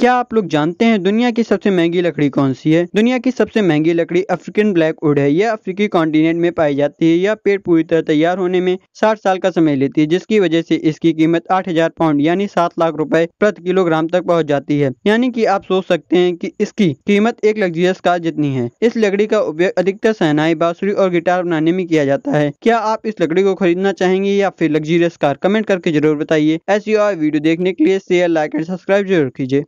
क्या आप लोग जानते हैं दुनिया की सबसे महंगी लकड़ी कौन सी है दुनिया की सबसे महंगी लकड़ी अफ्रीकन ब्लैक वुड है यह अफ्रीकी कॉन्टिनेंट में पाई जाती है यह पेड़ पूरी तरह तैयार होने में साठ साल का समय लेती है जिसकी वजह से इसकी कीमत आठ हजार पाउंड यानी सात लाख रुपए प्रति किलोग्राम तक पहुँच जाती है यानी की आप सोच सकते हैं कि इसकी कीमत एक लग्जरियस कार जितनी है इस लकड़ी का उपयोग अधिकतर सहनाई बांसुरी और गिटार बनाने में किया जाता है क्या आप इस लकड़ी को खरीदना चाहेंगे या फिर लग्जरियस कार कमेंट करके जरूर बताइए ऐसी और वीडियो देखने के लिए शेयर लाइक एंड सब्सक्राइब जरूर कीजिए